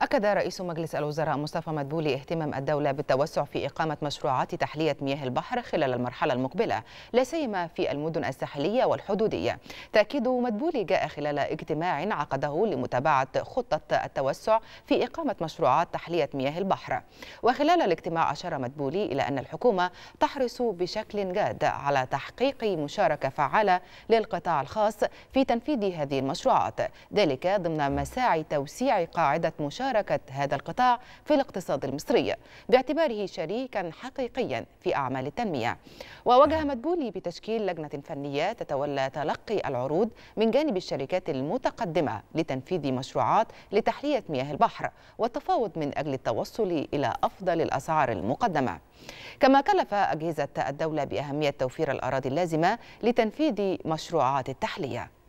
أكد رئيس مجلس الوزراء مصطفى مدبولي اهتمام الدولة بالتوسع في إقامة مشروعات تحلية مياه البحر خلال المرحلة المقبلة لا سيما في المدن الساحلية والحدودية تأكيد مدبولي جاء خلال اجتماع عقده لمتابعة خطة التوسع في إقامة مشروعات تحلية مياه البحر وخلال الاجتماع أشار مدبولي إلى أن الحكومة تحرص بشكل جاد على تحقيق مشاركة فعالة للقطاع الخاص في تنفيذ هذه المشروعات ذلك ضمن مساعي توسيع قاعدة مشاركة مشاركة هذا القطاع في الاقتصاد المصري باعتباره شريكا حقيقيا في أعمال التنمية ووجه نعم. مدبولي بتشكيل لجنة فنية تتولى تلقي العروض من جانب الشركات المتقدمة لتنفيذ مشروعات لتحلية مياه البحر والتفاوض من أجل التوصل إلى أفضل الأسعار المقدمة كما كلف أجهزة الدولة بأهمية توفير الأراضي اللازمة لتنفيذ مشروعات التحلية